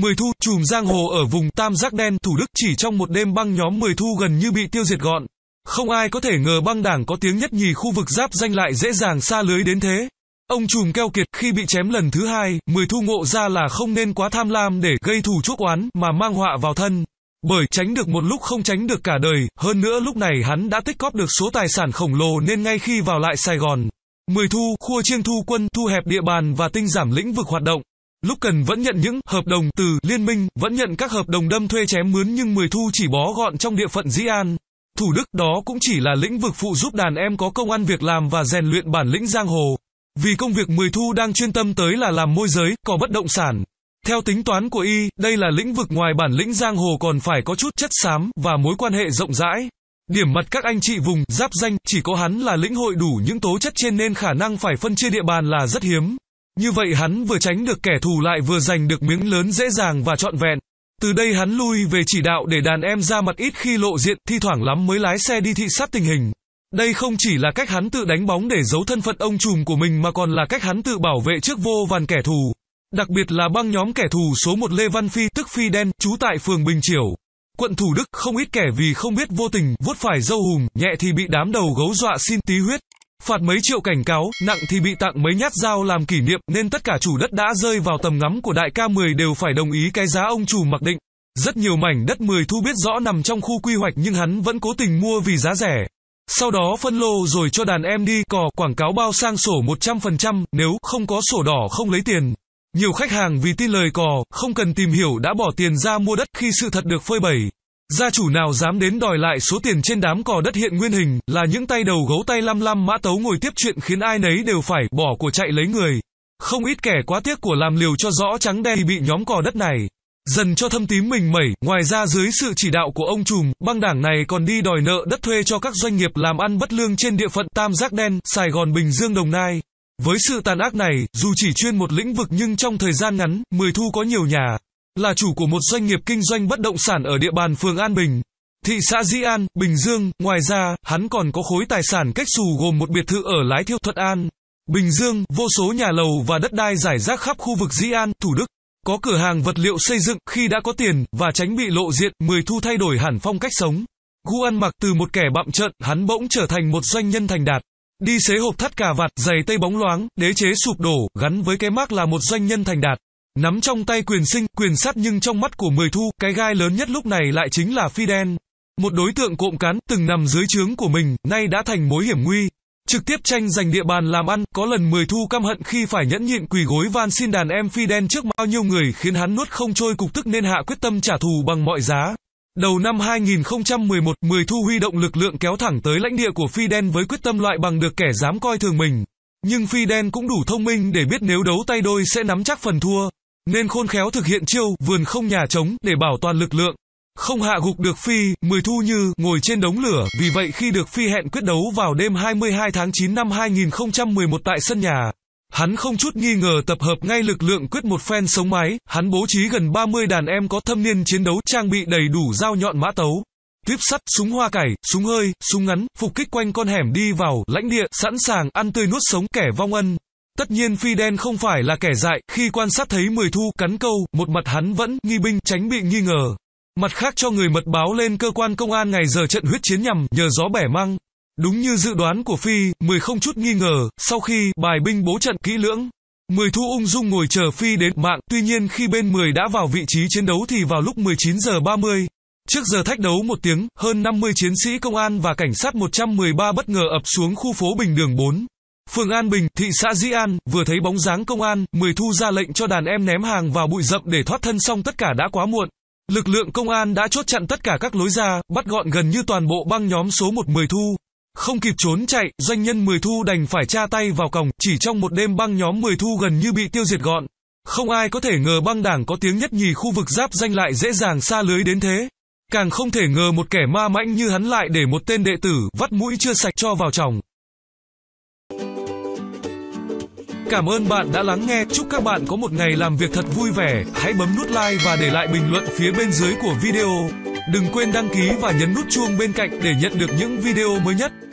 10 thu chùm giang hồ ở vùng tam giác đen Thủ Đức chỉ trong một đêm băng nhóm 10 thu gần như bị tiêu diệt gọn. Không ai có thể ngờ băng đảng có tiếng nhất nhì khu vực giáp danh lại dễ dàng xa lưới đến thế. Ông chùm keo kiệt khi bị chém lần thứ hai, 10 thu ngộ ra là không nên quá tham lam để gây thù chuốc oán mà mang họa vào thân. Bởi tránh được một lúc không tránh được cả đời, hơn nữa lúc này hắn đã tích góp được số tài sản khổng lồ nên ngay khi vào lại Sài Gòn, Mười thu, khua chiêng thu quân thu hẹp địa bàn và tinh giảm lĩnh vực hoạt động. Lúc cần vẫn nhận những hợp đồng từ liên minh, vẫn nhận các hợp đồng đâm thuê chém mướn nhưng mười thu chỉ bó gọn trong địa phận Dĩ An. Thủ Đức đó cũng chỉ là lĩnh vực phụ giúp đàn em có công ăn việc làm và rèn luyện bản lĩnh giang hồ. Vì công việc mười thu đang chuyên tâm tới là làm môi giới, có bất động sản. Theo tính toán của y, đây là lĩnh vực ngoài bản lĩnh giang hồ còn phải có chút chất xám và mối quan hệ rộng rãi. Điểm mặt các anh chị vùng giáp danh chỉ có hắn là lĩnh hội đủ những tố chất trên nên khả năng phải phân chia địa bàn là rất hiếm. Như vậy hắn vừa tránh được kẻ thù lại vừa giành được miếng lớn dễ dàng và trọn vẹn. Từ đây hắn lui về chỉ đạo để đàn em ra mặt ít khi lộ diện, thi thoảng lắm mới lái xe đi thị sát tình hình. Đây không chỉ là cách hắn tự đánh bóng để giấu thân phận ông trùm của mình mà còn là cách hắn tự bảo vệ trước vô vàn kẻ thù. Đặc biệt là băng nhóm kẻ thù số 1 Lê Văn Phi tức Phi Đen, trú tại phường Bình Triểu. Quận Thủ Đức không ít kẻ vì không biết vô tình, vuốt phải dâu hùm, nhẹ thì bị đám đầu gấu dọa xin tí huyết. Phạt mấy triệu cảnh cáo, nặng thì bị tặng mấy nhát dao làm kỷ niệm nên tất cả chủ đất đã rơi vào tầm ngắm của đại ca 10 đều phải đồng ý cái giá ông chủ mặc định. Rất nhiều mảnh đất 10 thu biết rõ nằm trong khu quy hoạch nhưng hắn vẫn cố tình mua vì giá rẻ. Sau đó phân lô rồi cho đàn em đi cò quảng cáo bao sang sổ 100%, nếu không có sổ đỏ không lấy tiền. Nhiều khách hàng vì tin lời cò, không cần tìm hiểu đã bỏ tiền ra mua đất khi sự thật được phơi bày. Gia chủ nào dám đến đòi lại số tiền trên đám cò đất hiện nguyên hình, là những tay đầu gấu tay lăm lăm mã tấu ngồi tiếp chuyện khiến ai nấy đều phải bỏ của chạy lấy người. Không ít kẻ quá tiếc của làm liều cho rõ trắng đen bị nhóm cò đất này. Dần cho thâm tím mình mẩy, ngoài ra dưới sự chỉ đạo của ông trùm, băng đảng này còn đi đòi nợ đất thuê cho các doanh nghiệp làm ăn bất lương trên địa phận Tam Giác Đen, Sài Gòn Bình Dương Đồng Nai. Với sự tàn ác này, dù chỉ chuyên một lĩnh vực nhưng trong thời gian ngắn, Mười Thu có nhiều nhà, là chủ của một doanh nghiệp kinh doanh bất động sản ở địa bàn phường An Bình, thị xã Di An, Bình Dương. Ngoài ra, hắn còn có khối tài sản cách xù gồm một biệt thự ở Lái Thiêu Thuận An, Bình Dương, vô số nhà lầu và đất đai giải rác khắp khu vực Di An, Thủ Đức. Có cửa hàng vật liệu xây dựng khi đã có tiền và tránh bị lộ diện, mười thu thay đổi hẳn phong cách sống. Gu ăn mặc từ một kẻ bạm trợn, hắn bỗng trở thành một doanh nhân thành đạt. Đi xế hộp thắt cà vạt, giày tây bóng loáng, đế chế sụp đổ, gắn với cái mác là một doanh nhân thành đạt. Nắm trong tay quyền sinh, quyền sắt nhưng trong mắt của Mười Thu, cái gai lớn nhất lúc này lại chính là Fidel. Một đối tượng cộm cán, từng nằm dưới trướng của mình, nay đã thành mối hiểm nguy. Trực tiếp tranh giành địa bàn làm ăn, có lần Mười Thu căm hận khi phải nhẫn nhịn quỳ gối van xin đàn em Fidel trước bao nhiêu người khiến hắn nuốt không trôi cục tức nên hạ quyết tâm trả thù bằng mọi giá. Đầu năm 2011, Mười Thu huy động lực lượng kéo thẳng tới lãnh địa của Fidel với quyết tâm loại bằng được kẻ dám coi thường mình. Nhưng Fidel cũng đủ thông minh để biết nếu đấu tay đôi sẽ nắm chắc phần thua nên khôn khéo thực hiện chiêu vườn không nhà trống để bảo toàn lực lượng. Không hạ gục được Phi, Mười Thu Như ngồi trên đống lửa, vì vậy khi được Phi hẹn quyết đấu vào đêm 22 tháng 9 năm 2011 tại sân nhà, Hắn không chút nghi ngờ tập hợp ngay lực lượng quyết một phen sống máy, hắn bố trí gần 30 đàn em có thâm niên chiến đấu trang bị đầy đủ dao nhọn mã tấu, tuyếp sắt, súng hoa cải, súng hơi, súng ngắn, phục kích quanh con hẻm đi vào lãnh địa, sẵn sàng ăn tươi nuốt sống kẻ vong ân. Tất nhiên Fidel không phải là kẻ dại, khi quan sát thấy mười thu cắn câu, một mặt hắn vẫn nghi binh tránh bị nghi ngờ. Mặt khác cho người mật báo lên cơ quan công an ngày giờ trận huyết chiến nhằm nhờ gió bẻ măng. Đúng như dự đoán của Phi, mười không chút nghi ngờ, sau khi bài binh bố trận kỹ lưỡng, mười thu ung dung ngồi chờ Phi đến mạng, tuy nhiên khi bên mười đã vào vị trí chiến đấu thì vào lúc 19 giờ 30, Trước giờ thách đấu một tiếng, hơn 50 chiến sĩ công an và cảnh sát 113 bất ngờ ập xuống khu phố Bình Đường 4. Phường An Bình, thị xã Dĩ An, vừa thấy bóng dáng công an, Mười Thu ra lệnh cho đàn em ném hàng vào bụi rậm để thoát thân xong tất cả đã quá muộn. Lực lượng công an đã chốt chặn tất cả các lối ra, bắt gọn gần như toàn bộ băng nhóm số 1 Mười Thu. Không kịp trốn chạy, doanh nhân Mười Thu đành phải tra tay vào còng, chỉ trong một đêm băng nhóm Mười Thu gần như bị tiêu diệt gọn. Không ai có thể ngờ băng đảng có tiếng nhất nhì khu vực giáp danh lại dễ dàng xa lưới đến thế. Càng không thể ngờ một kẻ ma mãnh như hắn lại để một tên đệ tử vắt mũi chưa sạch cho vào chồng. Cảm ơn bạn đã lắng nghe. Chúc các bạn có một ngày làm việc thật vui vẻ. Hãy bấm nút like và để lại bình luận phía bên dưới của video. Đừng quên đăng ký và nhấn nút chuông bên cạnh để nhận được những video mới nhất.